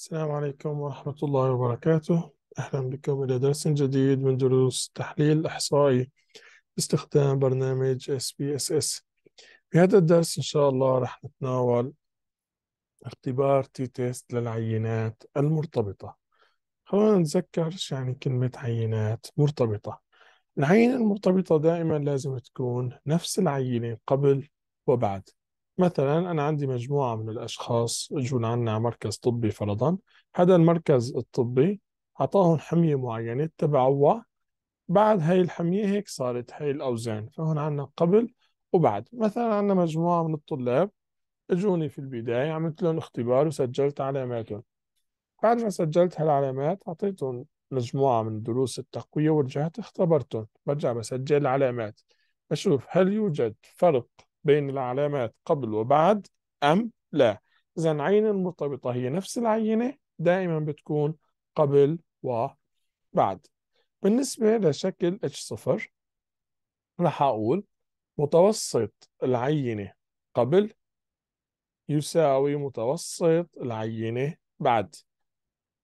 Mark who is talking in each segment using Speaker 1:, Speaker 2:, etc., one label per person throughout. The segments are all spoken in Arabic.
Speaker 1: السلام عليكم ورحمة الله وبركاته أهلا بكم إلى درس جديد من دروس تحليل الإحصائي باستخدام برنامج SPSS في هذا الدرس إن شاء الله رح نتناول اختبار تي تيست للعينات المرتبطة خلونا نتذكر شو يعني كلمة عينات مرتبطة العينة المرتبطة دائما لازم تكون نفس العينة قبل وبعد مثلا أنا عندي مجموعة من الأشخاص يجون عنا مركز طبي فرضا هذا المركز الطبي أعطاهم حمية معينة تبعوها بعد هاي الحمية هيك صارت هاي الأوزان فهون عنا قبل وبعد مثلا عنا مجموعة من الطلاب اجوني في البداية عملت لهم اختبار وسجلت علاماتهم بعد ما سجلت هالعلامات أعطيتهم مجموعة من دروس التقوية ورجعت اختبرتهم برجع بسجل العلامات أشوف هل يوجد فرق بين العلامات قبل وبعد أم لا إذا العينة المرتبطة هي نفس العينة دائما بتكون قبل وبعد بالنسبة لشكل H0 رح أقول متوسط العينة قبل يساوي متوسط العينة بعد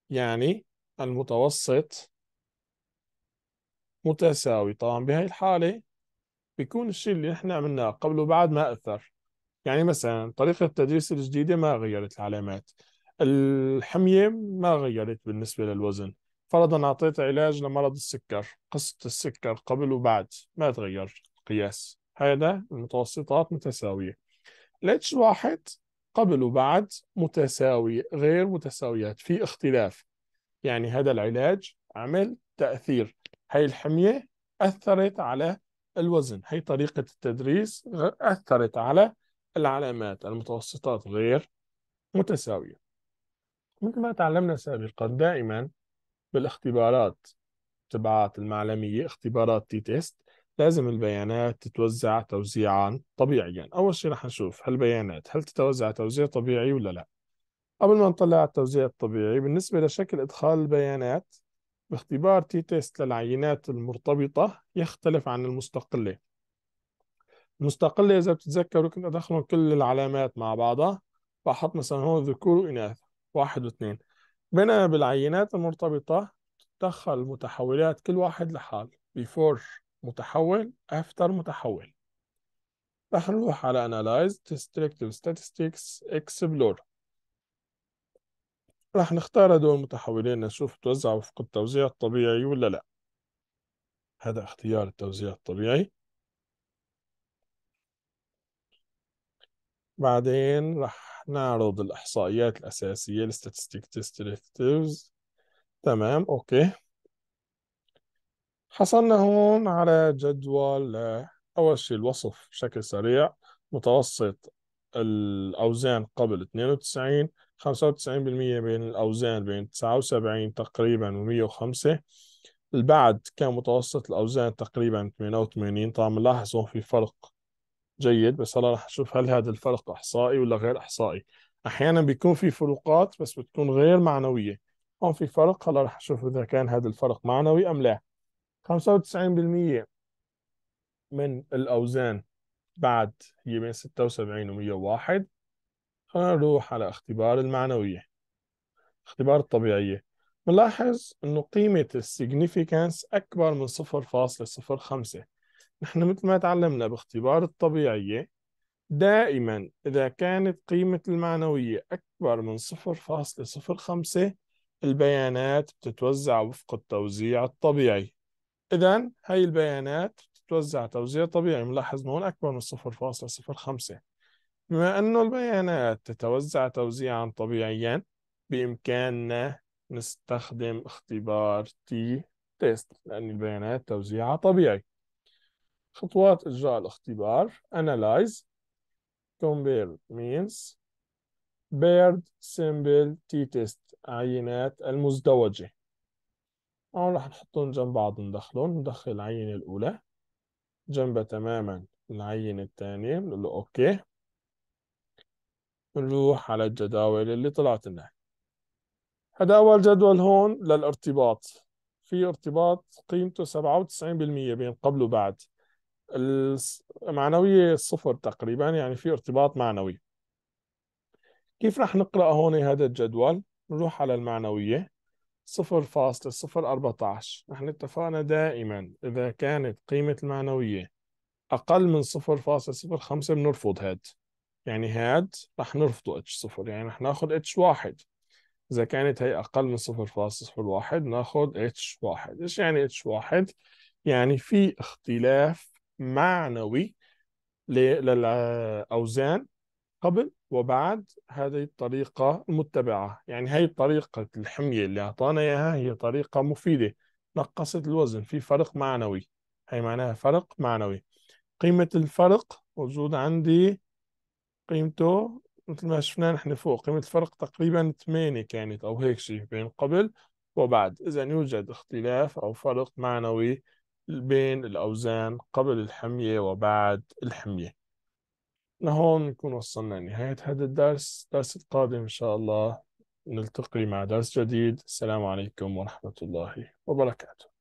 Speaker 1: يعني المتوسط متساوي طبعا بهي الحالة بيكون الشيء اللي نحن عملناه قبل وبعد ما أثر يعني مثلا طريقة التدريس الجديدة ما غيرت العلامات الحمية ما غيرت بالنسبة للوزن فرضا أعطيت علاج لمرض السكر قصة السكر قبل وبعد ما تغير القياس هذا المتوسطات متساوية ليش واحد قبل وبعد متساوي غير متساويات في اختلاف يعني هذا العلاج عمل تأثير هاي الحمية أثرت على الوزن هي طريقة التدريس أثرت على العلامات المتوسطات غير متساوية مثل ما تعلمنا سابقا دائما بالاختبارات تبعات المعلمية اختبارات تي تيست لازم البيانات تتوزع توزيعا طبيعيا أول شيء رح نشوف هالبيانات هل تتوزع توزيع طبيعي ولا لا قبل ما نطلع التوزيع الطبيعي بالنسبة لشكل إدخال البيانات باختبار تي تيست للعينات المرتبطة يختلف عن المستقلة المستقلة إذا بتتذكروا كنت أدخلهم كل العلامات مع بعضها فأحط مثلا هون ذكور وإناث واحد واثنين بينما بالعينات المرتبطة تدخل متحولات كل واحد لحال before متحول after متحول رح نروح على analyze, destructive statistics, explore راح نختار هدول المتحولين نشوف توزعوا وفق التوزيع الطبيعي ولا لا هذا اختيار التوزيع الطبيعي بعدين راح نعرض الإحصائيات الأساسية الستاتستيك تيست تمام أوكي حصلنا هون على جدول أول شيء الوصف بشكل سريع متوسط الأوزان قبل 92 95% بين الأوزان بين 79 تقريبا و105 البعد كان متوسط الأوزان تقريبا 88 طبعا لاحظوا في فرق جيد بس هلا رح نشوف هل هذا الفرق إحصائي ولا غير إحصائي أحيانا بيكون في فروقات بس بتكون غير معنوية هون في فرق هلا رح نشوف إذا كان هذا الفرق معنوي أم لا 95% من الأوزان بعد هي بين 76 و101 خلينا نروح على اختبار المعنوية اختبار الطبيعية نلاحظ أنه قيمة السيجنيفيكانس أكبر من 0.05 نحن مثل ما تعلمنا باختبار الطبيعية دائما إذا كانت قيمة المعنوية أكبر من 0.05 البيانات بتتوزع وفق التوزيع الطبيعي إذا هاي البيانات بتتوزع توزيع طبيعي ملاحظ هون أكبر من 0.05 بما انه البيانات تتوزع توزيعا طبيعيا بإمكاننا نستخدم اختبار تي تيست لأن البيانات توزيعها طبيعي خطوات إجراء الاختبار Analyze Compare Means Paired Simple T-Test عينات المزدوجة هون رح نحطهم جنب بعض ندخلهم ندخل العينة الأولى جنبها تماما العينة الثانية نقول له أوكي نروح على الجداول اللي طلعت لنا هذا أول جدول هون للارتباط في ارتباط قيمته 97% بين قبل وبعد المعنوية صفر تقريبا يعني في ارتباط معنوي كيف رح نقرأ هون هذا الجدول نروح على المعنوية 0.014 نحن اتفقنا دائما إذا كانت قيمة المعنوية أقل من 0.05 بنرفض هاد يعني هاد رح نرفضه اتش صفر يعني رح ناخد اتش واحد إذا كانت هي أقل من صفر فاصل صفر واحد ناخد اتش واحد إيش يعني اتش واحد؟ يعني في اختلاف معنوي للأوزان قبل وبعد هذه الطريقة المتبعة يعني هي طريقة الحمية اللي أعطانا إياها هي طريقة مفيدة نقصت الوزن في فرق معنوي هي معناها فرق معنوي قيمة الفرق موجود عندي قيمته مثل ما شفنا نحن فوق قيمة الفرق تقريبا 8 كانت أو هيك شيء بين قبل وبعد إذا يوجد اختلاف أو فرق معنوي بين الأوزان قبل الحمية وبعد الحمية لهون نكون وصلنا لنهاية هذا الدرس الدرس القادم إن شاء الله نلتقي مع درس جديد السلام عليكم ورحمة الله وبركاته